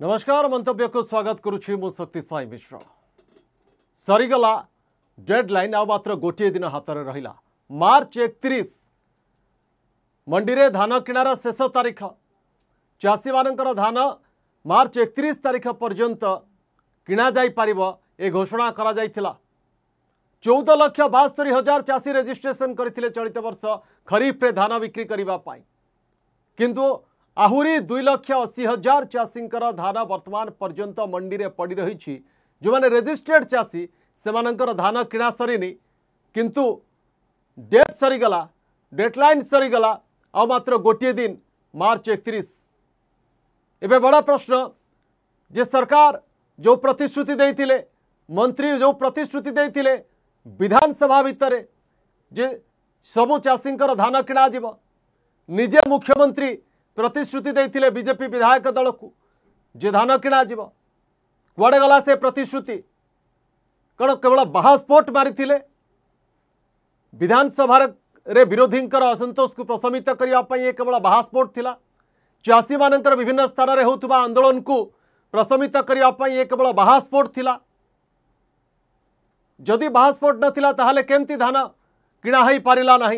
ନମସ୍କାର ମନ୍ତବ୍ୟକୁ ସ୍ୱାଗତ କରୁଛି ମୁଁ ଶକ୍ତି ସାଇ ମିଶ୍ର ସରିଗଲା ଡେଡ୍ଲାଇନ୍ ଆଉ ମାତ୍ର ଗୋଟିଏ ଦିନ ହାତରେ ରହିଲା ମାର୍ଚ୍ଚ ଏକତିରିଶ ମଣ୍ଡିରେ ଧାନ କିଣାର ଶେଷ ତାରିଖ ଚାଷୀମାନଙ୍କର ଧାନ ମାର୍ଚ୍ଚ ଏକତିରିଶ ତାରିଖ ପର୍ଯ୍ୟନ୍ତ କିଣାଯାଇପାରିବ ଏ ଘୋଷଣା କରାଯାଇଥିଲା ଚଉଦ ଲକ୍ଷ ବାସ୍ତରୀ ହଜାର ଚାଷୀ ରେଜିଷ୍ଟ୍ରେସନ କରିଥିଲେ ଚଳିତ ବର୍ଷ ଖରିଫରେ ଧାନ ବିକ୍ରି କରିବା ପାଇଁ କିନ୍ତୁ ଆହୁରି ଦୁଇ ଲକ୍ଷ ଅଶୀ ହଜାର ଚାଷୀଙ୍କର ଧାନ ବର୍ତ୍ତମାନ ପର୍ଯ୍ୟନ୍ତ ମଣ୍ଡିରେ ପଡ଼ି ରହିଛି ଯେଉଁମାନେ ରେଜିଷ୍ଟ୍ରେଡ୍ ଚାଷୀ ସେମାନଙ୍କର ଧାନ କିଣା ସରିନି କିନ୍ତୁ ଡେଟ୍ ସରିଗଲା ଡେଡ଼୍ଲାଇନ୍ ସରିଗଲା ଆଉ ମାତ୍ର ଗୋଟିଏ ଦିନ ମାର୍ଚ୍ଚ ଏକତିରିଶ ଏବେ ବଡ଼ ପ୍ରଶ୍ନ ଯେ ସରକାର ଯେଉଁ ପ୍ରତିଶ୍ରୁତି ଦେଇଥିଲେ ମନ୍ତ୍ରୀ ଯେଉଁ ପ୍ରତିଶ୍ରୁତି ଦେଇଥିଲେ ବିଧାନସଭା ଭିତରେ ଯେ ସବୁ ଚାଷୀଙ୍କର ଧାନ କିଣାଯିବ ନିଜେ ମୁଖ୍ୟମନ୍ତ୍ରୀ प्रतिश्रुति बीजेपी विधायक दल को जे धान किणाज कड़े गला से प्रतिश्रुति कौन केवल बाहास्फोट मारी विधानसभा विरोधी असंतोष को प्रशमित करने केवल बाहास्फोट थी चाषी मान विभिन्न स्थान में होता आंदोलन को प्रशमित करने ये केवल बाहास्फोट थी जदि बाहास्फोट नाला तेल केमती धान किणाई पारा ना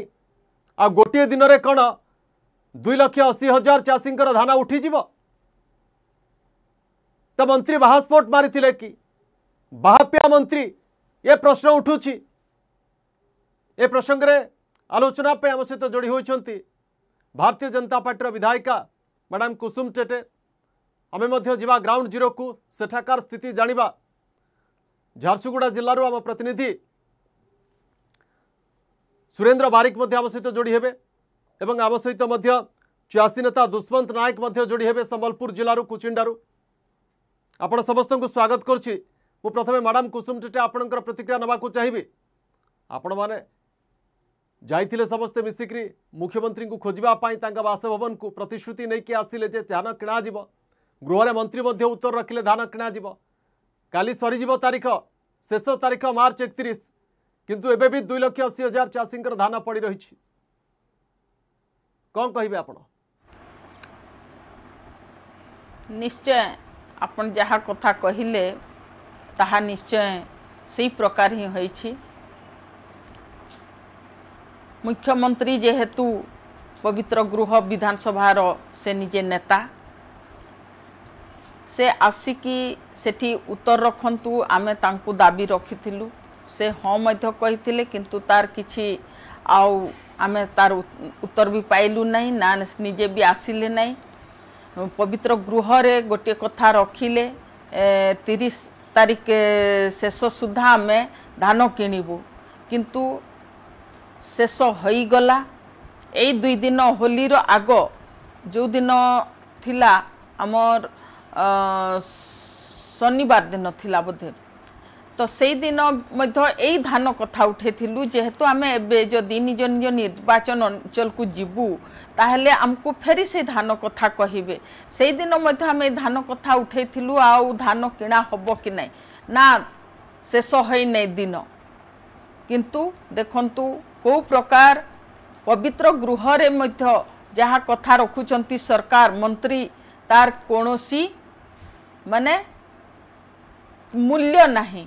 आ गोटे दिन में कौन दुई लक्ष अशी हजार चाषी धान उठी तो मंत्री बाहस्फोट मारी कि बाहापिया मंत्री ए प्रश्न उठू ए प्रसंगे आलोचनापे आम सहित जोड़ी होती भारतीय जनता पार्टी विधायिका मैडम कुसुम चेटे आम जा ग्राउंड जीरो को सेठाकार स्थिति जाणी झारसुगुड़ा जिलूार आम प्रतिनिधि सुरेंद्र बारिक आम सहित जोड़ी हे एवं आम सहित चाषी नेता दुष्मंत नायक जोड़ी हे सम्बलपुर जिलूार कुचिंडार आप समस्त स्वागत करें मैडम कुसुम टेटा आपण प्रतिक्रिया नाकू चाहिए आपण मैंने जाते समस्ते मिसिकी मुख्यमंत्री को खोजापी बासभवन को प्रतिश्रुति नहीं आसिले धान किणा गृह मंत्री उत्तर रखिले धान किणा का सरीज तारीख शेष तारीख मार्च एकतीस किंतु एबी दुई लक्ष अशी हजार चाषी धान पड़ रही କ'ଣ କହିବେ ଆପଣ ନିଶ୍ଚୟ ଆପଣ ଯାହା କଥା କହିଲେ ତାହା ନିଶ୍ଚୟ ସେଇ ପ୍ରକାର ହିଁ ହୋଇଛି ମୁଖ୍ୟମନ୍ତ୍ରୀ ଯେହେତୁ ପବିତ୍ର ଗୃହ ବିଧାନସଭାର ସେ ନିଜେ ନେତା ସେ ଆସିକି ସେଠି ଉତ୍ତର ରଖନ୍ତୁ ଆମେ ତାଙ୍କୁ ଦାବି ରଖିଥିଲୁ ସେ ହଁ ମଧ୍ୟ କହିଥିଲେ କିନ୍ତୁ ତାର କିଛି ଆଉ ଆମେ ତାର ଉତ୍ତର ବି ପାଇଲୁ ନାହିଁ ନା ନିଜେ ବି ଆସିଲେ ନାହିଁ ପବିତ୍ର ଗୃହରେ ଗୋଟିଏ କଥା ରଖିଲେ ତିରିଶ ତାରିଖ ଶେଷ ସୁଦ୍ଧା ଆମେ ଧାନ କିଣିବୁ କିନ୍ତୁ ଶେଷ ହୋଇଗଲା ଏଇ ଦୁଇ ଦିନ ହୋଲିର ଆଗ ଯେଉଁ ଦିନ ଥିଲା ଆମର ଶନିବାର ଦିନ ଥିଲା ବୋଧେ तो से दिन यही धान कथा उठेलु जेहेतु आम एदी निज निज निर्वाचन अंचल को जीवू ताल आमको फेरी से धान कथा कहे से दिन आम धान कथा उठेलु आन किणा हम कि ना ना शेष होने दिन किंतु देखु कौ प्रकार पवित्र गृह जहाँ कथा रखुं सरकार मंत्री तार कौन सी मान मूल्य नहीं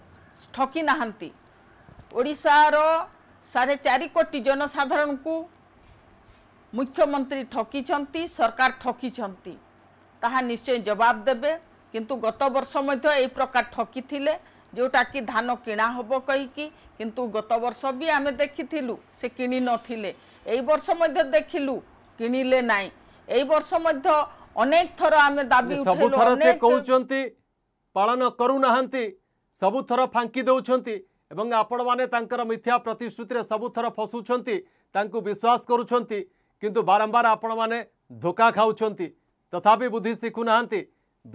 ଠକି ନାହାନ୍ତି ଓଡ଼ିଶାର ସାଢ଼େ ଚାରି କୋଟି ଜନସାଧାରଣଙ୍କୁ ମୁଖ୍ୟମନ୍ତ୍ରୀ ଠକିଛନ୍ତି ସରକାର ଠକିଛନ୍ତି ତାହା ନିଶ୍ଚୟ ଜବାବ ଦେବେ କିନ୍ତୁ ଗତ ବର୍ଷ ମଧ୍ୟ ଏହି ପ୍ରକାର ଠକିଥିଲେ ଯେଉଁଟାକି ଧାନ କିଣା ହେବ କହିକି କିନ୍ତୁ ଗତ ବର୍ଷ ବି ଆମେ ଦେଖିଥିଲୁ ସେ କିଣି ନଥିଲେ ଏଇ ବର୍ଷ ମଧ୍ୟ ଦେଖିଲୁ କିଣିଲେ ନାହିଁ ଏଇ ବର୍ଷ ମଧ୍ୟ ଅନେକ ଥର ଆମେ ଦାବି ସବୁଥର ସେ କହୁଛନ୍ତି ପାଳନ କରୁନାହାନ୍ତି ସବୁଥର ଫାଙ୍କି ଦେଉଛନ୍ତି ଏବଂ ଆପଣମାନେ ତାଙ୍କର ମିଥ୍ୟା ପ୍ରତିଶ୍ରୁତିରେ ସବୁଥର ଫସୁଛନ୍ତି ତାଙ୍କୁ ବିଶ୍ୱାସ କରୁଛନ୍ତି କିନ୍ତୁ ବାରମ୍ବାର ଆପଣମାନେ ଧୋକା ଖାଉଛନ୍ତି ତଥାପି ବୁଦ୍ଧି ଶିଖୁନାହାନ୍ତି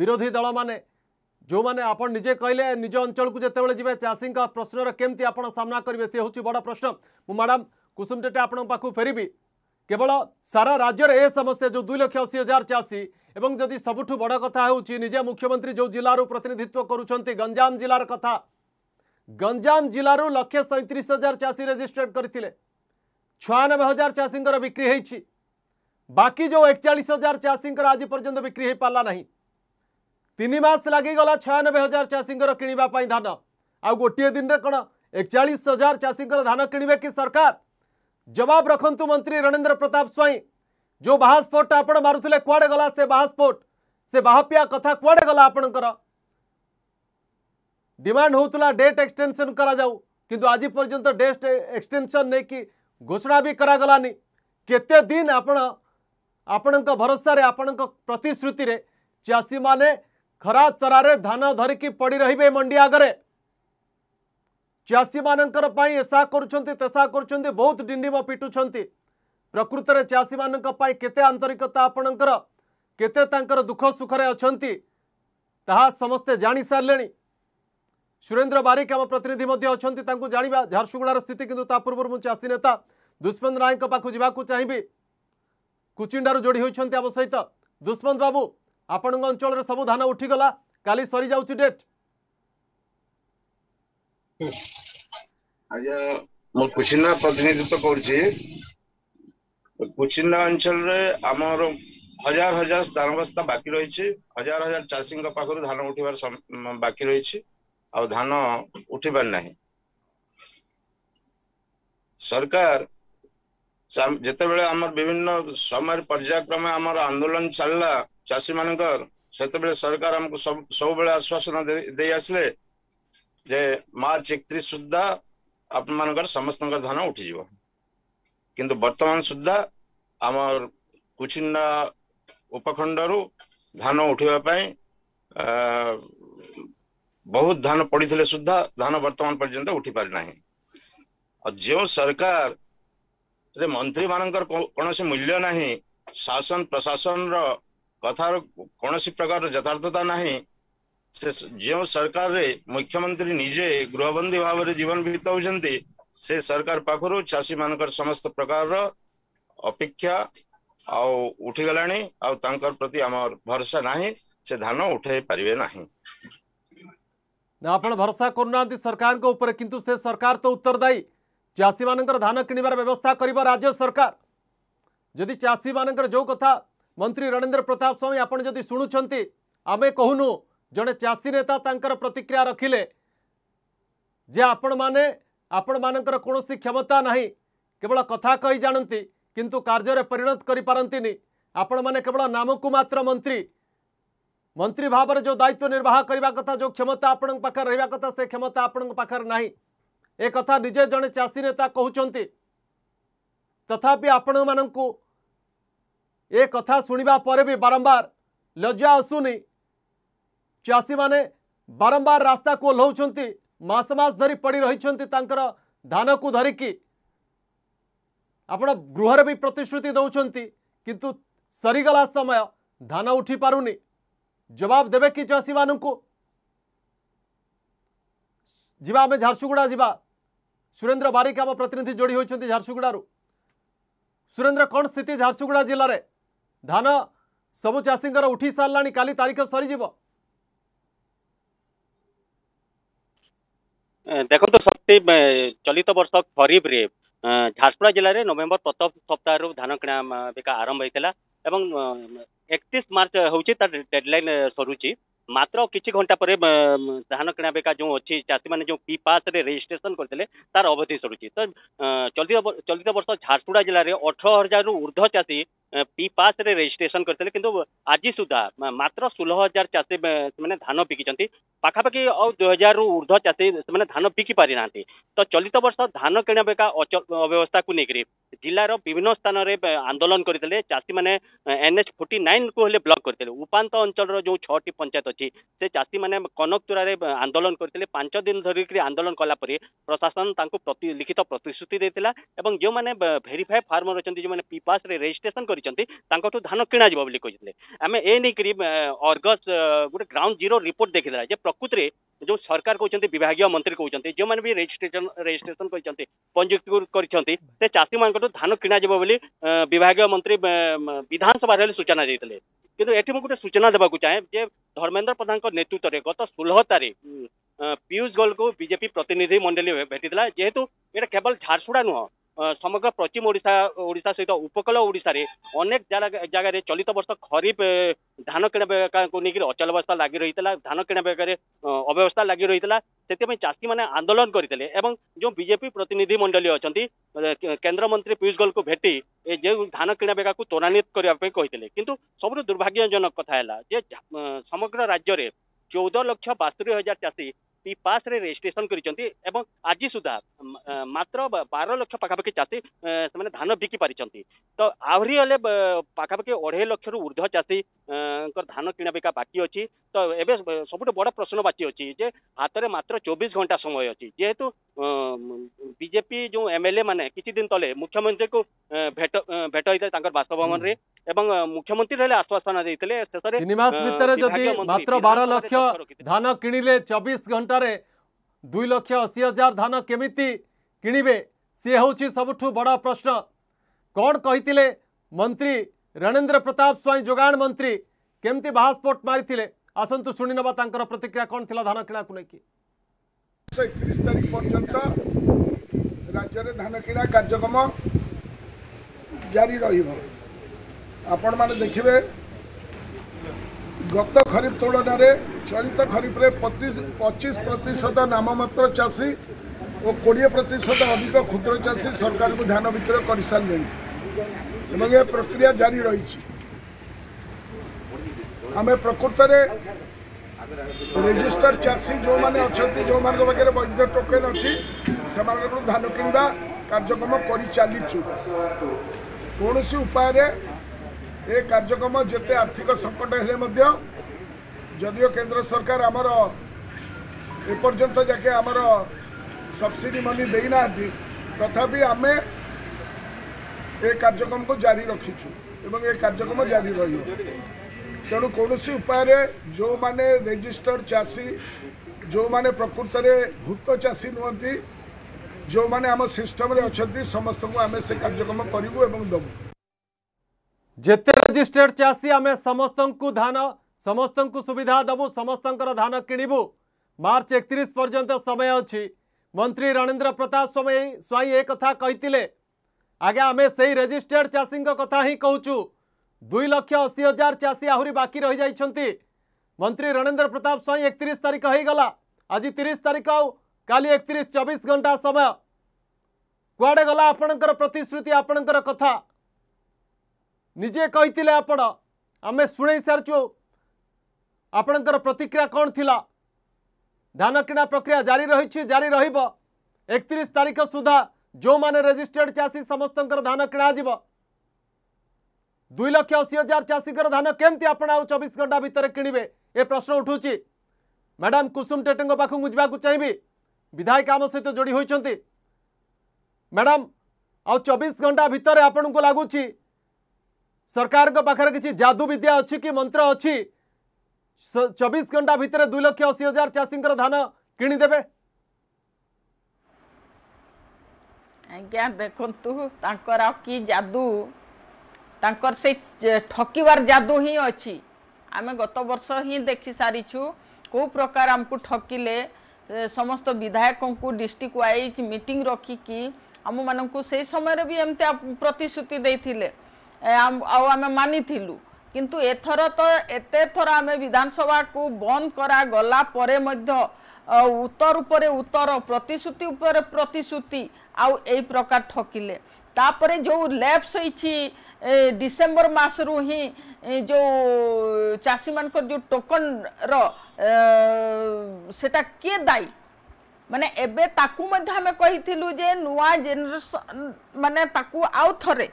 ବିରୋଧୀ ଦଳମାନେ ଯେଉଁମାନେ ଆପଣ ନିଜେ କହିଲେ ନିଜ ଅଞ୍ଚଳକୁ ଯେତେବେଳେ ଯିବେ ଚାଷୀଙ୍କ ପ୍ରଶ୍ନର କେମିତି ଆପଣ ସାମ୍ନା କରିବେ ସେ ହେଉଛି ବଡ଼ ପ୍ରଶ୍ନ ମୁଁ ମ୍ୟାଡ଼ାମ୍ କୁସୁମ ଟେଟେ ଆପଣଙ୍କ ପାଖକୁ ଫେରିବି କେବଳ ସାରା ରାଜ୍ୟରେ ଏ ସମସ୍ୟା ଯେଉଁ ଦୁଇ ଲକ୍ଷ ଅଶୀ ହଜାର ଚାଷୀ एवं जदि सबुठ बड़ कथा निजे मुख्यमंत्री जो जिलार प्रतिनिधित्व करंजाम जिलार कथा गंजाम जिलूार लक्षे सैंतीस हजार चाषी रेजिस्ट्रेड करते छयानबे हजार चाषी बिक्री हो बाकी जो एक चाश हजार चाषी आज पर्यटन बिक्री हो पारा ना तीन मस लगला छयानबे हजार चाषी किणवाई धान आ गोटे दिन में कौन चाश हजार चाषी धान किणवे कि सरकार जवाब रखत मंत्री रणेन्द्र प्रताप स्वईं जो बाहस्फोट आप मारूले कड़े गला से बाहस्फोट से बाहपिया कथा कड़े गला आपणकर डिमांड होता डेट एक्सटेनसन कराऊ कि आज पर्यटन डेट एक्सटेनसन नहीं कि घोषणा भी करानी केते दिन आपण भरोसा आपण प्रतिश्रुति चाषी मैने खरा तरार धान धरिकी पड़ रही है मंडी आगे चाषी मानक एसा करसा कर बहुत डिंडीम पिटुंट ପ୍ରକୃତରେ ଚାଷୀମାନଙ୍କ ପାଇଁ କେତେ ଆନ୍ତରିକତା ଆପଣଙ୍କର କେତେ ତାଙ୍କର ଦୁଃଖ ସୁଖରେ ଅଛନ୍ତି ତାହା ସମସ୍ତେ ଜାଣିସାରିଲେଣି ସୁରେନ୍ଦ୍ର ବାରିକ ଆମ ପ୍ରତିନିଧି ମଧ୍ୟ ଅଛନ୍ତି ତାଙ୍କୁ ଜାଣିବା ଝାରସୁଗୁଡ଼ାର ସ୍ଥିତି କିନ୍ତୁ ତା ପୂର୍ବରୁ ମୁଁ ଚାଷୀ ନେତା ଦୁଷ୍ମନ୍ତ ରାୟଙ୍କ ପାଖକୁ ଯିବାକୁ ଚାହିଁବି କୁଚିଣ୍ଡାରୁ ଯୋଡ଼ି ହୋଇଛନ୍ତି ଆମ ସହିତ ଦୁଷ୍ମନ୍ତ ବାବୁ ଆପଣଙ୍କ ଅଞ୍ଚଳରେ ସବୁ ଧାନ ଉଠିଗଲା କାଲି ସରିଯାଉଛି ଡେଟ୍ ଆଜ୍ଞା ମୁଁ କୁଚିଣ୍ଡା ପ୍ରତିନିଧିତ୍ୱ କରୁଛି পুচিনন চলরে আমরো হাজার হাজার ধানবস্তা বাকি রইছে হাজার হাজার চাষিং গ পাগর ধারণা উঠিবার বাকি রইছে আৰু ধান উঠিবন নাহি সরকার জেতে वेळে আমৰ বিভিন্ন সমাজৰ পৰ্যক্ৰম আমৰ আন্দোলন চললা চাষি মানকৰ সেতে वेळে সরকার আমক সব সময়ে আশ্বাসনা দি আছলে যে मार्च 31 শুদ্ধ আপোন মানকৰ সমস্ত ধান উঠি যাব किंतु वर्तमान सुधा आम कुचिंदा उपखंड रु धान उठवाई बहुत धान पड़ी सुधा धान बर्तमान पर्यटन उठी पारिना जो सरकार रे मंत्री मान कौन मूल्य ना शासन प्रशासन रथार कौन प्रकार यथार्थता ना जो सरकार रे मुख्यमंत्री निजे गृहबंदी भाव जीवन बीता से सरकार पाखर चाषी मान समस्त प्रकार अपेक्षा आउ उठी प्रति आमर भरसा ना से धान उठे पारे ना आप भरोसा करना सरकार को ऊपर किंतु से सरकार तो उत्तरदायी चाषी मान धान व्यवस्था कर राज्य सरकार जदि चाषी मान जो कथा मंत्री रणेन्द्र प्रताप स्वामी आपड़ी शुणुंत आम कहूनु जड़े चाषी नेता प्रतिक्रिया रखिले जे आपण मैने ଆପଣମାନଙ୍କର କୌଣସି କ୍ଷମତା ନାହିଁ କେବଳ କଥା କହି ଜାଣନ୍ତି କିନ୍ତୁ କାର୍ଯ୍ୟରେ ପରିଣତ କରିପାରନ୍ତିନି ଆପଣମାନେ କେବଳ ନାମକୁ ମାତ୍ର ମନ୍ତ୍ରୀ ମନ୍ତ୍ରୀ ଭାବରେ ଯେଉଁ ଦାୟିତ୍ୱ ନିର୍ବାହ କରିବା କଥା ଯେଉଁ କ୍ଷମତା ଆପଣଙ୍କ ପାଖରେ ରହିବା କଥା ସେ କ୍ଷମତା ଆପଣଙ୍କ ପାଖରେ ନାହିଁ ଏ କଥା ନିଜେ ଜଣେ ଚାଷୀ ନେତା କହୁଛନ୍ତି ତଥାପି ଆପଣମାନଙ୍କୁ ଏ କଥା ଶୁଣିବା ପରେ ବି ବାରମ୍ବାର ଲଜ୍ଜା ଆସୁନି ଚାଷୀମାନେ ବାରମ୍ବାର ରାସ୍ତାକୁ ଓହ୍ଲାଉଛନ୍ତି ମାସ ମାସ ଧରି ପଡ଼ି ରହିଛନ୍ତି ତାଙ୍କର ଧାନକୁ ଧରିକି ଆପଣ ଗୃହରେ ବି ପ୍ରତିଶ୍ରୁତି ଦେଉଛନ୍ତି କିନ୍ତୁ ସରିଗଲା ସମୟ ଧାନ ଉଠିପାରୁନି ଜବାବ ଦେବେ କି ଚାଷୀମାନଙ୍କୁ ଯିବା ଆମେ ଝାରସୁଗୁଡ଼ା ଯିବା ସୁରେନ୍ଦ୍ର ବାରିକ ଆମ ପ୍ରତିନିଧି ଯୋଡ଼ି ହୋଇଛନ୍ତି ଝାରସୁଗୁଡ଼ାରୁ ସୁରେନ୍ଦ୍ର କ'ଣ ସ୍ଥିତି ଝାରସୁଗୁଡ଼ା ଜିଲ୍ଲାରେ ଧାନ ସବୁ ଚାଷୀଙ୍କର ଉଠି ସାରିଲାଣି କାଲି ତାରିଖ ସରିଯିବ ଦେଖନ୍ତୁ ସତ୍ୟ ଚଳିତ ବର୍ଷ ଖରିଫ୍ରେ ଝାରସୁଗୁଡା ଜିଲ୍ଲାରେ ନଭେମ୍ବର ପ୍ରଥମ ସପ୍ତାହରୁ ଧାନ କିଣା ବିକା ଆରମ୍ଭ ହୋଇଥିଲା ଏବଂ ଏକତିରିଶ ମାର୍ଚ୍ଚ ହେଉଛି ତା ଡେଡ୍ଲାଇନ୍ ସରୁଛି ମାତ୍ର କିଛି ଘଣ୍ଟା ପରେ ଧାନ କିଣାବିକା ଯେଉଁ ଅଛି ଚାଷୀମାନେ ଯେଉଁ ପି ପାସ୍ରେ ରେଜିଷ୍ଟ୍ରେସନ କରିଥିଲେ ତାର ଅବଧି ସରୁଛି ତ ଚଳିତ ଚଳିତ ବର୍ଷ ଝାରସୁଗୁଡ଼ା ଜିଲ୍ଲାରେ ଅଠର ହଜାରରୁ ଉର୍ଦ୍ଧ୍ୱ ଚାଷୀ ପି ପାସ୍ରେ ରେଜିଷ୍ଟ୍ରେସନ କରିଥିଲେ କିନ୍ତୁ ଆଜି ସୁଦ୍ଧା ମାତ୍ର ଷୋହଳ ହଜାର ଚାଷୀ ସେମାନେ ଧାନ ବିକିଛନ୍ତି ପାଖାପାଖି ଆଉ ଦୁଇ ହଜାରରୁ ଉର୍ଦ୍ଧ୍ୱ ଚାଷୀ ସେମାନେ ଧାନ ବିକି ପାରିନାହାନ୍ତି ତ ଚଳିତ ବର୍ଷ ଧାନ କିଣାବିକା ଅବ୍ୟବସ୍ଥାକୁ ନେଇକରି ଜିଲ୍ଲାର ବିଭିନ୍ନ ସ୍ଥାନରେ ଆନ୍ଦୋଳନ କରିଥିଲେ ଚାଷୀମାନେ एनएच फोर्टी नाइन को हेल्ले ब्लक करते उपात अंचल जो छायत अच्छी से चाषी मैंने कनक में आंदोलन करते पांच दिन धरिकी आंदोलन कलापुर प्रशासन तक प्रति लिखित प्रतिश्रुति देता जो मैंने भेरीफाए फार्मर अच्छा जो मैंने पिपास रेजिट्रेसन करूँ धान किणा कहते आम ए नहींक्री अर्गस गोटे ग्राउंड जीरो रिपोर्ट देखा जो प्रकृति में जो सरकार कौन विभाग मंत्री कौन जो मैंने भी रेजिट्रेसन रेजिट्रेसन कर पंजीकृत करते चाषी मानू धान किणा विभाग मंत्री विधानसभा सूचना देते कि गोटे सूचना देवा चाहे जे धर्मेन्द्र प्रधान नेतृत्व में गत षोह तारीख पीयूष गोयल को बीजेपी प्रतिनिधि मंडली भेटा जेहेतु ये केवल झारसुड़ा नुह ସମଗ୍ର ପଶ୍ଚିମ ଓଡ଼ିଶା ଓଡ଼ିଶା ସହିତ ଉପକୂଳ ଓଡ଼ିଶାରେ ଅନେକ ଜାଗାରେ ଚଳିତ ବର୍ଷ ଖରିଫ ଧାନ କିଣାବେକାକୁ ନେଇକି ଅଚଳାବସ୍ଥା ଲାଗି ରହିଥିଲା ଧାନ କିଣାବେକାରେ ଅବ୍ୟବସ୍ଥା ଲାଗି ରହିଥିଲା ସେଥିପାଇଁ ଚାଷୀମାନେ ଆନ୍ଦୋଳନ କରିଥିଲେ ଏବଂ ଯେଉଁ ବିଜେପି ପ୍ରତିନିଧି ମଣ୍ଡଳୀ ଅଛନ୍ତି କେନ୍ଦ୍ରମନ୍ତ୍ରୀ ପୀୟୁଷ ଗୋୟଲଙ୍କୁ ଭେଟି ଏ ଯେଉଁ ଧାନ କିଣାବେକାକୁ ତ୍ୱରାନ୍ୱିତ କରିବା ପାଇଁ କହିଥିଲେ କିନ୍ତୁ ସବୁଠୁ ଦୁର୍ଭାଗ୍ୟଜନକ କଥା ହେଲା ଯେ ସମଗ୍ର ରାଜ୍ୟରେ ଚଉଦ ଲକ୍ଷ ବାସ୍ତରି ହଜାର ଚାଷୀ ପି ପାସ୍ରେ ରେଜିଷ୍ଟ୍ରେସନ କରିଛନ୍ତି ଏବଂ ଆଜି ସୁଦ୍ଧା ମାତ୍ର ବାର ଲକ୍ଷ ପାଖାପାଖି ଚାଷୀ ସେମାନେ ଧାନ ବିକି ପାରିଛନ୍ତି ତ ଆହୁରି ହେଲେ ପାଖାପାଖି ଅଢେଇ ଲକ୍ଷରୁ ଉର୍ଦ୍ଧ୍ୱ ଚାଷୀଙ୍କର ଧାନ କିଣାବିକା ବାକି ଅଛି ତ ଏବେ ସବୁଠୁ ବଡ ପ୍ରଶ୍ନ ବାକି ଅଛି ଯେ ହାତରେ ମାତ୍ର ଚବିଶ ଘଣ୍ଟା ସମୟ ଅଛି ଯେହେତୁ ବିଜେପି ଯୋଉ ଏମଏଲଏ ମାନେ କିଛି ଦିନ ତଳେ ମୁଖ୍ୟମନ୍ତ୍ରୀଙ୍କୁ ଭେଟ ଭେଟ ହେଇଥିଲେ ତାଙ୍କର ବାସଭବନରେ एवं मुख्यमंत्री रहले आश्वासन देले शेष रे तीन मात्र बार लाख धान किणिले 24 घंटा रे 2 लाख 80000 धान केमी कि सब होची बडा प्रश्न कौन कही मंत्री रणेन्द्र प्रताप स्वाई जोगाण मंत्री केमती बासपोर्ट मारिथिले आसंतु सुनि नबा प्रतिक्रिया कोण थिला धान किणा कुने की 31 तारीख पर्यंत राज्य रे धान किणा कार्यक्रम जारी रहिबो ଆପଣମାନେ ଦେଖିବେ ଗତ ଖରିଫ ତୁଳନାରେ ଚଳିତ ଖରିଫରେ ପଚିଶ ପ୍ରତିଶତ ନାମମାତ୍ର ଚାଷୀ ଓ କୋଡ଼ିଏ ପ୍ରତିଶତ ଅଧିକ କ୍ଷୁଦ୍ର ଚାଷୀ ସରକାରଙ୍କୁ ଧାନ ବିକ୍ରୟ କରିସାରିଲେଣି ଏବଂ ଏ ପ୍ରକ୍ରିୟା ଜାରି ରହିଛି ଆମେ ପ୍ରକୃତରେ ରେଜିଷ୍ଟର ଚାଷୀ ଯେଉଁମାନେ ଅଛନ୍ତି ଯେଉଁମାନଙ୍କ ପାଖରେ ବୈଧ ଟୋକେନ୍ ଅଛି ସେମାନଙ୍କଠୁ ଧାନ କିଣିବା କାର୍ଯ୍ୟକ୍ରମ କରିଚାଲିଛୁ କୌଣସି ଉପାୟରେ ଏ କାର୍ଯ୍ୟକ୍ରମ ଯେତେ ଆର୍ଥିକ ସଙ୍କଟ ହେଲେ ମଧ୍ୟ ଯଦିଓ କେନ୍ଦ୍ର ସରକାର ଆମର ଏପର୍ଯ୍ୟନ୍ତ ଯାକେ ଆମର ସବସିଡି ମନି ଦେଇନାହାନ୍ତି ତଥାପି ଆମେ ଏ କାର୍ଯ୍ୟକ୍ରମକୁ ଜାରି ରଖିଛୁ ଏବଂ ଏ କାର୍ଯ୍ୟକ୍ରମ ଜାରି ରହିବ ତେଣୁ କୌଣସି ଉପାୟରେ ଯେଉଁମାନେ ରେଜିଷ୍ଟର୍ଡ ଚାଷୀ ଯେଉଁମାନେ ପ୍ରକୃତରେ ଭୂତ ଚାଷୀ ନୁହନ୍ତି ଯେଉଁମାନେ ଆମ ସିଷ୍ଟମ୍ରେ ଅଛନ୍ତି ସମସ୍ତଙ୍କୁ ଆମେ ସେ କାର୍ଯ୍ୟକ୍ରମ କରିବୁ ଏବଂ ଦେବୁ ଯେତେ ରେଜିଷ୍ଟେଡ୍ ଚାଷୀ ଆମେ ସମସ୍ତଙ୍କୁ ଧାନ ସମସ୍ତଙ୍କୁ ସୁବିଧା ଦେବୁ ସମସ୍ତଙ୍କର ଧାନ କିଣିବୁ ମାର୍ଚ୍ଚ ଏକତିରିଶ ପର୍ଯ୍ୟନ୍ତ ସମୟ ଅଛି ମନ୍ତ୍ରୀ ରଣେନ୍ଦ୍ର ପ୍ରତାପ ସ୍ୱାମୀ ସ୍ୱାଇଁ ଏ କଥା କହିଥିଲେ ଆଜ୍ଞା ଆମେ ସେଇ ରେଜିଷ୍ଟେଡ୍ ଚାଷୀଙ୍କ କଥା ହିଁ କହୁଛୁ ଦୁଇ ଲକ୍ଷ ଅଶୀ ହଜାର ଚାଷୀ ଆହୁରି ବାକି ରହିଯାଇଛନ୍ତି ମନ୍ତ୍ରୀ ରଣେନ୍ଦ୍ର ପ୍ରତାପ ସ୍ୱାଇଁ ଏକତିରିଶ ତାରିଖ ହୋଇଗଲା ଆଜି ତିରିଶ ତାରିଖ ଆଉ କାଲି ଏକତିରିଶ ଚବିଶ ଘଣ୍ଟା ସମୟ କୁଆଡ଼େ ଗଲା ଆପଣଙ୍କର ପ୍ରତିଶ୍ରୁତି ଆପଣଙ୍କର କଥା निजे कही आपण आम शुण सारी आपण प्रतिक्रिया कौन थी धान कि प्रक्रिया जारी रही जारी रिश तारीख सुधा जो मैंने रजिस्टर्ड चासी समस्त धान किणा दुई लक्ष अशी हजार चाषी धान के चौबीस घंटा भितर कि प्रश्न उठू मैडम कुसुम टेटे पाखक जावाक चाहिए विधायक आम सहित जोड़ी होती मैडम आ चौबीस घंटा भितर आपण को लगुच सरकार कि जादू विद्या अच्छी कि मंत्र अच्छी चौबीस घंटा भितर दुई लक्ष अशी हजार चाषी धान किणीदे आज्ञा देखर आदू से ठकबार जादू ही अच्छी आम गत वर्ष ही देखी सारी को प्रकार आमको ठकिले समस्त विधायक को डिस्ट्रिक्ट वाइज मीटिंग रखिकी आम मानक से समय भी एमती प्रतिश्रुति आम मानि কিন্তু এথর তো এতে থর আমি বিধানসভাকে বন্ধ করা গলা পরে মধ্য উত্তর উপরে উত্তর প্রতিশ্রুতি উপরে প্রতিশ্রুতি আউ এই প্রকার ঠকিলে তাপরে যে ল্যাবস হয়েছি ডিসেম্বর মাসরু হি যে চাষী মানকর যে টোকনর সেটা কে দায়ী माने एबे ताकू मध्ये हमें कही थिलु जे नुवा जनरेशन माने ताकू आउ थरे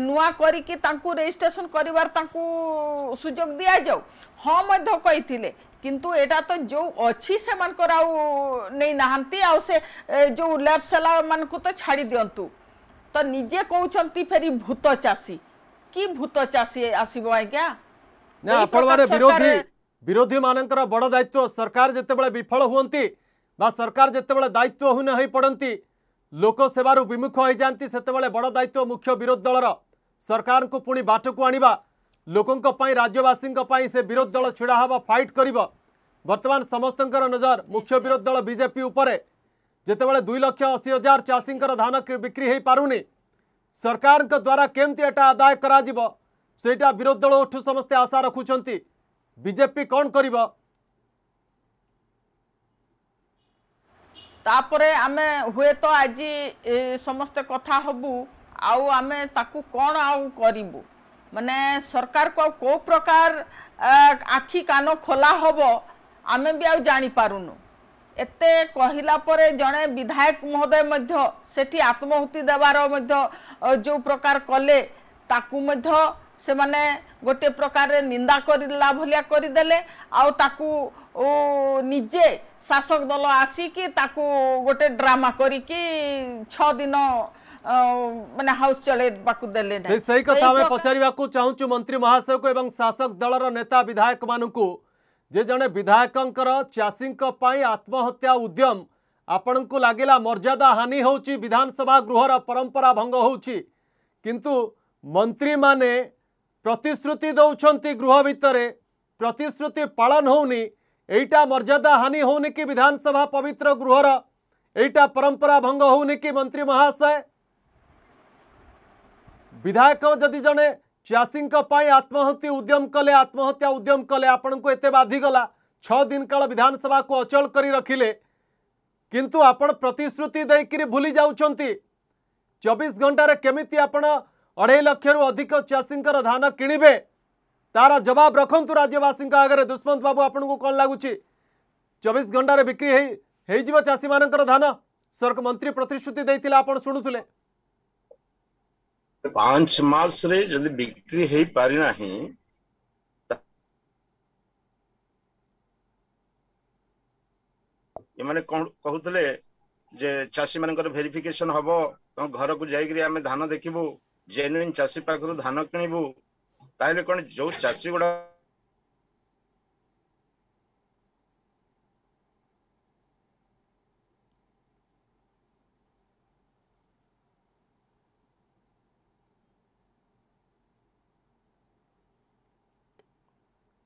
नुवा करी कि ताकू रजिस्ट्रेशन करिवार ताकू सुजोग दिया जाउ हां मध्ये कही थिले किंतु एटा तो जो अछि से मन कराउ नै नहंती आउ से जो लैब सला मन को तो छाड़ी दियंतु तो निजे कहउछंती फेरी भूत चासी कि भूत चासी आसीबो आ क्या ना अपन बारे विरोधी विरोधी मानंकर बड़ दायित्व सरकार जते बड़ विफल हुंती বা সরকার যেতবে দায়িত্বহীন হয়ে পড়তে লোকসেবার বিমুখ হয়ে যাতে সেতবে বড় দায়িত্ব মুখ্য বিরোধী দলর সরকার পুঁ বাটকু আনবা লোক রাজ্যবাসী সে বিরোধী দল ছিড়া হব ফাইট করব বর্তমান সমস্ত নজর মুখ্য বিরোধী দল বিজেপি উপরে যেতবে দুই লক্ষ অশী হাজার চাষীঙ্কর ধান বিক্রি হয়ে পুনি সরকার দ্বারা কেমতি এটা আদায় করা সেইটা বিরোধী দলঠু সমস্তে আশা রাখুচার বিজেপি কণ করব ତାପରେ ଆମେ ହୁଏତ ଆଜି ସମସ୍ତେ କଥା ହେବୁ ଆଉ ଆମେ ତାକୁ କ'ଣ ଆଉ କରିବୁ ମାନେ ସରକାରକୁ ଆଉ କେଉଁ ପ୍ରକାର ଆଖି କାନ ଖୋଲା ହେବ ଆମେ ବି ଆଉ ଜାଣିପାରୁନୁ ଏତେ କହିଲା ପରେ ଜଣେ ବିଧାୟକ ମହୋଦୟ ମଧ୍ୟ ସେଠି ଆତ୍ମାହୁତି ଦେବାର ମଧ୍ୟ ଯେଉଁ ପ୍ରକାର କଲେ ତାକୁ ମଧ୍ୟ ସେମାନେ ଗୋଟିଏ ପ୍ରକାରରେ ନିନ୍ଦା କରିଲା ଭଳିଆ କରିଦେଲେ ଆଉ ତାକୁ ନିଜେ ଶାସକ ଦଳ ଆସିକି ତାକୁ ଗୋଟେ ଡ୍ରାମା କରିକି ଛଅ ଦିନ ମାନେ ହାଉସ୍ ଚଳାଇବାକୁ ଦେଲେ ସେଇ କଥା ଆମେ ପଚାରିବାକୁ ଚାହୁଁଛୁ ମନ୍ତ୍ରୀ ମହାଶୟକୁ ଏବଂ ଶାସକ ଦଳର ନେତା ବିଧାୟକମାନଙ୍କୁ ଯେ ଜଣେ ବିଧାୟକଙ୍କର ଚାଷୀଙ୍କ ପାଇଁ ଆତ୍ମହତ୍ୟା ଉଦ୍ୟମ ଆପଣଙ୍କୁ ଲାଗିଲା ମର୍ଯ୍ୟାଦା ହାନି ହେଉଛି ବିଧାନସଭା ଗୃହର ପରମ୍ପରା ଭଙ୍ଗ ହେଉଛି କିନ୍ତୁ ମନ୍ତ୍ରୀମାନେ प्रतिश्रुति दौंट गृह भितर प्रतिश्रुति पालन होटा मर्यादा हानि हो विधानसभा पवित्र गृहर यहीटा परंपरा भंग हो कि मंत्री महाशय विधायक जदि जड़े चाषी का आत्महत्या उद्यम कले आत्महत्या उद्यम कले आपण को ये बाधिगला छदिन काल विधानसभा को अचल कर रखिले किंतु आपण प्रतिश्रुति भूली जाऊँ चौबीस घंटे केमी आपड़ अढ़े लक्ष रु अधिक चाषी धान किणवे तार जवाब रखत राज्यवासी आगे दुष्मंत बाबू आपन कौन लगुच चबीस घंटे बिक्री चाषी मान धान स्वर्ग मंत्री प्रतिश्रुति शुणुले पांच मास रे जदि बिक्री हे पारी ना ये माने कहुतले जे चासी मानकर वेरिफिकेशन हबो तो घर को जाई करी हमें धान देखिबो ଜେନୁଇନ୍ ଚାଷୀ ପାଖରୁ ଧାନ କିଣିବୁ ତାହେଲେ କ'ଣ ଯୋଉ ଚାଷୀ ଗୁଡ଼ା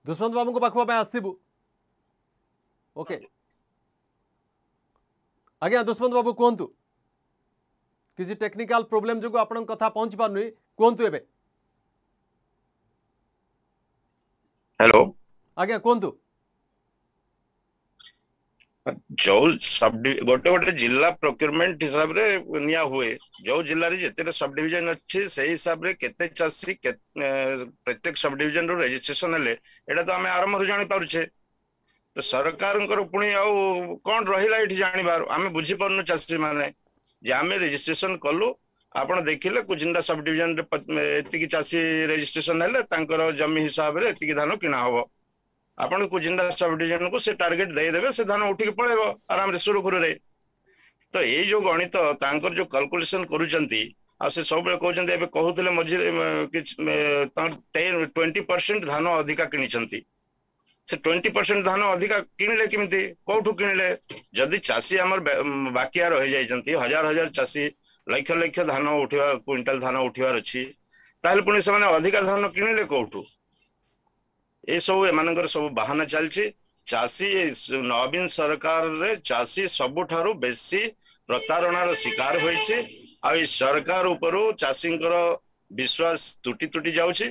ଦୁଷ୍ମନ୍ତ ବାବୁଙ୍କ ପାଖ ପାଇଁ ଆସିବୁ ଓକେ ଆଜ୍ଞା ଦୁଷ୍ମନ୍ତ ବାବୁ କୁହନ୍ତୁ କିଛି ଟେକ୍ନିକାଲ ପ୍ରୋବ୍ଲେମ୍ ଯୋଗୁଁ ଆପଣଙ୍କ କଥା ପହଞ୍ଚି ପାରୁନି କୁହନ୍ତୁ ଏବେ ହ୍ୟାଲୋ ଆଜ୍ଞା କୁହନ୍ତୁ ଯୋଉ ଗୋଟେ ଗୋଟେ ଜିଲ୍ଲା ପ୍ରୋକ୍ୟୁରମେଣ୍ଟ ହିସାବରେ ନିଆ ହୁଏ ଯୋଉ ଜିଲ୍ଲାରେ ଯେତେଟା ସବ୍ ଡିଭିଜନ ଅଛି ସେଇ ହିସାବରେ କେତେ ଚାଷୀ ପ୍ରତ୍ୟେକ ସବ୍ ଡିଭିଜନରୁ ରେଜିଷ୍ଟ୍ରେସନ ହେଲେ ଏଇଟା ତ ଆମେ ଆରମ୍ଭରୁ ଜାଣିପାରୁଛେ ତ ସରକାରଙ୍କର ପୁଣି ଆଉ କଣ ରହିଲା ଏଠି ଜାଣିବାର ଆମେ ବୁଝିପାରୁନୁ ଚାଷୀମାନେ जे आमे रजिस्ट्रेशन कलु आप देखिले कुजिंदा सब डिविजन चाषी रेजिट्रेसन चासी जमी हिसाब से धान कि आपजिंडा सब डिजन को से टार्गेट दे देबे से धान उठिक पळेबो आराम रे तो ये जो गणित जो कैलकुलेशन कर सब कहते कहते मझे ट्वेंटी परसेंट धान अधिका कि ସେ ଟ୍ୱେଣ୍ଟି ପରସେଣ୍ଟ ଧାନ ଅଧିକା କିଣିଲେ କେମିତି କୋଉଠୁ କିଣିଲେ ଯଦି ଚାଷୀ ଆମର ବାକିଆ ରହିଯାଇଛନ୍ତି ହଜାର ହଜାର ଚାଷୀ ଲକ୍ଷ ଲକ୍ଷ ଧାନ ଉଠିବା କୁଇଣ୍ଟାଲ ଧାନ ଉଠିବାର ଅଛି ତାହେଲେ ପୁଣି ସେମାନେ ଅଧିକା ଧାନ କିଣିଲେ କୋଉଠୁ ଏସବୁ ଏମାନଙ୍କର ସବୁ ବାହାନା ଚାଲିଛି ଚାଷୀ ନବୀନ ସରକାରରେ ଚାଷୀ ସବୁଠାରୁ ବେଶୀ ପ୍ରତାରଣାର ଶିକାର ହୋଇଛି ଆଉ ଏ ସରକାର ଉପରୁ ଚାଷୀଙ୍କର ବିଶ୍ୱାସ ତୁଟି ତୁଟି ଯାଉଛି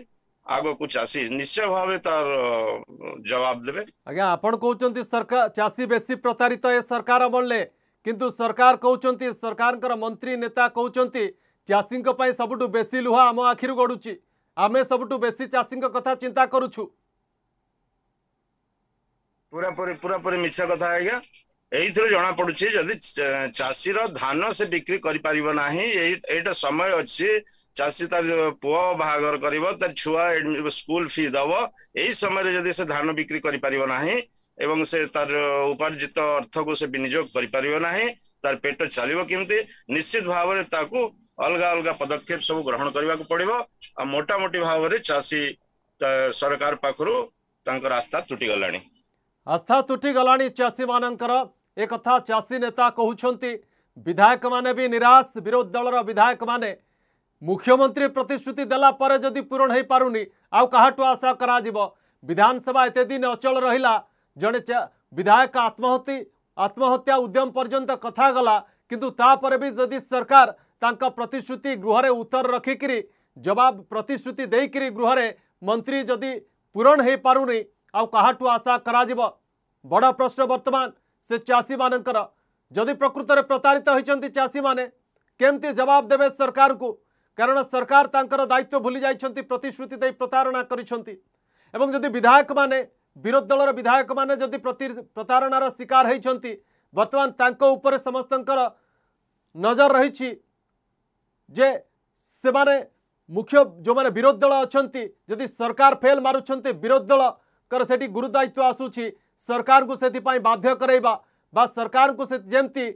आग कुछ चाषी निश्चय भाव तार जवाब देवे आज्ञा आपण कहते सरकार चाषी बेसी प्रतारित ए सरकार अमल किंतु सरकार कहते सरकार मंत्री नेता कहते चाषी सबुठ बेसी लुहा आम आखिर गड़ुची आम सबुठ बेसी चाषी कथा चिंता करूछु पूरा पूरी पूरा पूरी मिछ कथा आज्ञा ଏଇଥିରୁ ଜଣା ପଡୁଛି ଯଦି ଚାଷୀର ଧାନ ସେ ବିକ୍ରି କରିପାରିବ ନାହିଁ ଏଇଟା ସମୟ ଅଛି ଚାଷୀ ତାର ପୁଅ ବାହାଘର କରିବ ତାର ଛୁଆ ସ୍କୁଲ ଫି ଦବ ଏଇ ସମୟରେ ଯଦି ସେ ଧାନ ବିକ୍ରି କରିପାରିବ ନାହିଁ ଏବଂ ସେ ତାର ଉପାର୍ଜିତ ଅର୍ଥକୁ ସେ ବିନିଯୋଗ କରିପାରିବ ନାହିଁ ତାର ପେଟ ଚାଲିବ କେମିତି ନିଶ୍ଚିତ ଭାବରେ ତାକୁ ଅଲଗା ଅଲଗା ପଦକ୍ଷେପ ସବୁ ଗ୍ରହଣ କରିବାକୁ ପଡିବ ଆଉ ମୋଟାମୋଟି ଭାବରେ ଚାଷୀ ସରକାର ପାଖରୁ ତାଙ୍କ ରାସ୍ତା ତୁଟିଗଲାଣି ଆସ୍ଥା ତୁଟିଗଲାଣି ଚାଷୀମାନଙ୍କର एक चाषी नेता कहते विधायक माने भी निराश विरोधी दल विधायक माने मुख्यमंत्री प्रतिश्रुति देलापर जदि पूरण हो पार नहीं आउ का आशा कर विधानसभा एत दिन अचल रहा जड़े विधायक आत्महत्या आत्महत्या उद्यम पर्यंत कथा गला किंतु तापर भी जदि सरकार प्रतिश्रुति गृह उत्तर रखिक जवाब प्रतिश्रुति देकर गृह मंत्री जदि पूरण हो पार नहीं आउ का आशा कर बड़ प्रश्न बर्तमान ସେ ଚାଷୀମାନଙ୍କର ଯଦି ପ୍ରକୃତରେ ପ୍ରତାରିତ ହୋଇଛନ୍ତି ଚାଷୀମାନେ କେମିତି ଜବାବ ଦେବେ ସରକାରଙ୍କୁ କାରଣ ସରକାର ତାଙ୍କର ଦାୟିତ୍ୱ ଭୁଲି ଯାଇଛନ୍ତି ପ୍ରତିଶ୍ରୁତି ଦେଇ ପ୍ରତାରଣା କରିଛନ୍ତି ଏବଂ ଯଦି ବିଧାୟକମାନେ ବିରୋଧୀ ଦଳର ବିଧାୟକମାନେ ଯଦି ପ୍ରତାରଣାର ଶିକାର ହୋଇଛନ୍ତି ବର୍ତ୍ତମାନ ତାଙ୍କ ଉପରେ ସମସ୍ତଙ୍କର ନଜର ରହିଛି ଯେ ସେମାନେ ମୁଖ୍ୟ ଯେଉଁମାନେ ବିରୋଧୀ ଦଳ ଅଛନ୍ତି ଯଦି ସରକାର ଫେଲ୍ ମାରୁଛନ୍ତି ବିରୋଧୀ ଦଳଙ୍କର ସେଠି ଗୁରୁଦାୟିତ୍ୱ ଆସୁଛି सरकार को से बाध्य कराइबा बा सरकार को जमी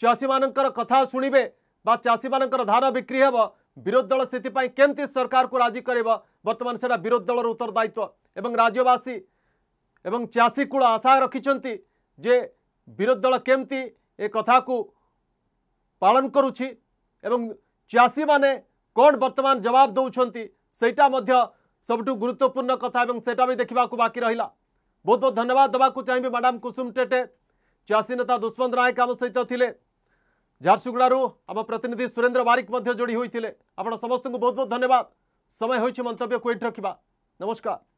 चाषी मान कथा शुणे बा चाषी मान धान बिक्री हेब विरोध दल से केमती सरकार को राजी कर बर्तमान से विरोध दल उत्तरदायित्व एवं राज्यवासी एवं चाषी कूल आशा रखिंट जे विरोध दल केमती ए कथा को पालन एवं चाषी मैंने कौन बर्तमान जवाब दौरान से सबुठ गुरुत्वपूर्ण कथा सेटा भी देखा बाकी रहा बहुत बहुत धन्यवाद देवाक चाहिए मैडम कुसुम टेटे चाषी नेता दुष्मंत नायक आम सहित थे झारसुगुड़ आम प्रतिनिधि सुरेन्द्र बारिक जोड़ी होते आप समस्त बहुत बहुत धन्यवाद समय हो मंत्य को रखा नमस्कार